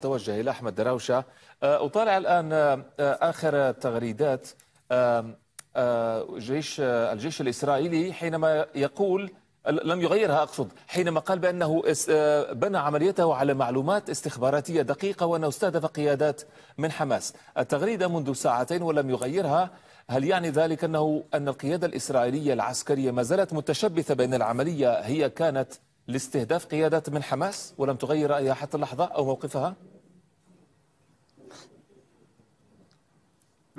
توجه إلى أحمد دراوشة آه، أطالع الآن آه، آخر تغريدات آه، جيش الجيش الإسرائيلي حينما يقول لم يغيرها أقصد حينما قال بأنه بنى عمليته على معلومات استخباراتية دقيقة وأنه استهدف قيادات من حماس التغريدة منذ ساعتين ولم يغيرها هل يعني ذلك أنه أن القيادة الإسرائيلية العسكرية ما زالت متشبثة بأن العملية هي كانت لاستهداف قيادات من حماس ولم تغير رأيها حتى اللحظة أو موقفها؟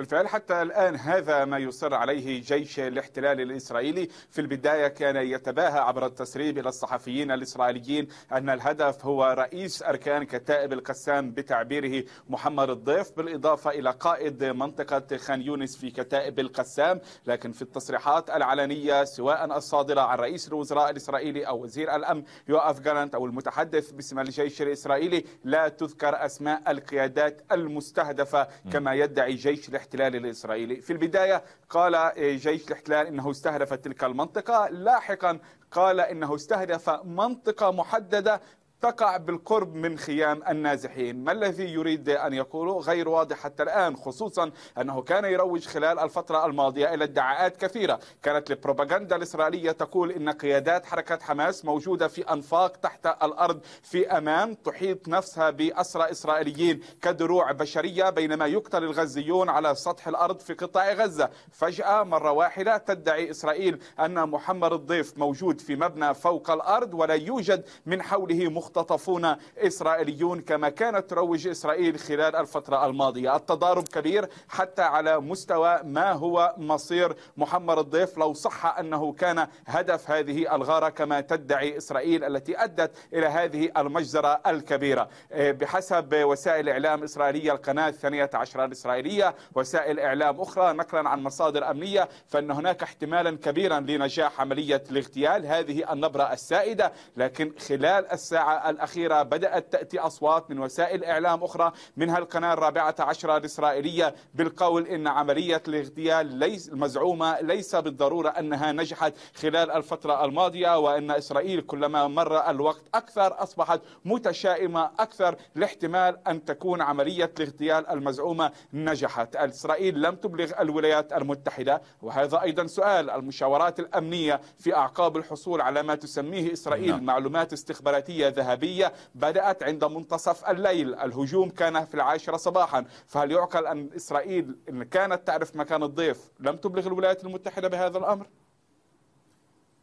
بالفعل حتى الآن هذا ما يصر عليه جيش الاحتلال الإسرائيلي في البداية كان يتباهى عبر التسريب إلى الصحفيين الإسرائيليين أن الهدف هو رئيس أركان كتائب القسام بتعبيره محمد الضيف بالإضافة إلى قائد منطقة خان يونس في كتائب القسام لكن في التصريحات العلنية سواء الصادرة عن رئيس الوزراء الإسرائيلي أو وزير الأمن يوآف جالانت أو المتحدث باسم الجيش الإسرائيلي لا تذكر أسماء القيادات المستهدفة كما يدعي جيش الاحتلال الاحتلال الإسرائيلي في البداية قال جيش الاحتلال أنه استهدف تلك المنطقة لاحقا قال انه استهدف منطقه محدده تقع بالقرب من خيام النازحين ما الذي يريد أن يقوله غير واضح حتى الآن خصوصا أنه كان يروج خلال الفترة الماضية إلى ادعاءات كثيرة كانت البروباغندا الإسرائيلية تقول إن قيادات حركة حماس موجودة في أنفاق تحت الأرض في أمان تحيط نفسها بأسرى إسرائيليين كدروع بشرية بينما يقتل الغزيون على سطح الأرض في قطاع غزة فجأة مرة واحدة تدعي إسرائيل أن محمد الضيف موجود في مبنى فوق الأرض ولا يوجد من حوله مخ مختطفون إسرائيليون كما كانت تروج إسرائيل خلال الفترة الماضية التضارب كبير حتى على مستوى ما هو مصير محمد الضيف لو صح أنه كان هدف هذه الغارة كما تدعي إسرائيل التي أدت إلى هذه المجزرة الكبيرة إيه، بحسب وسائل إعلام إسرائيلية القناة الثانية عشر الإسرائيلية وسائل إعلام أخرى نقلا عن مصادر أمنية فأن هناك احتمالا كبيرا لنجاح عملية الاغتيال هذه النبرة السائدة لكن خلال الساعة الأخيرة بدأت تأتي أصوات من وسائل إعلام أخرى منها القناة الرابعة عشرة الإسرائيلية بالقول إن عملية الاغتيال ليس المزعومة ليس بالضرورة أنها نجحت خلال الفترة الماضية وأن إسرائيل كلما مر الوقت أكثر أصبحت متشائمة أكثر لاحتمال أن تكون عملية الاغتيال المزعومة نجحت إسرائيل لم تبلغ الولايات المتحدة وهذا أيضا سؤال المشاورات الأمنية في أعقاب الحصول على ما تسميه إسرائيل نعم. معلومات استخباراتية ذهبية الذهبية بدأت عند منتصف الليل الهجوم كان في العاشرة صباحا فهل يعقل أن إسرائيل إن كانت تعرف مكان الضيف لم تبلغ الولايات المتحدة بهذا الأمر؟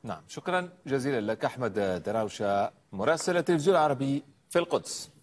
نعم شكرا جزيلا لك أحمد دراوشة مراسل التلفزيون العربي في القدس